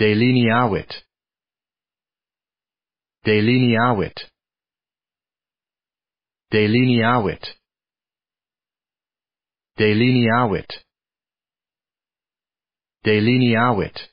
Delineawit. Delineawit. Delineawit. Delineawit. Delineawit.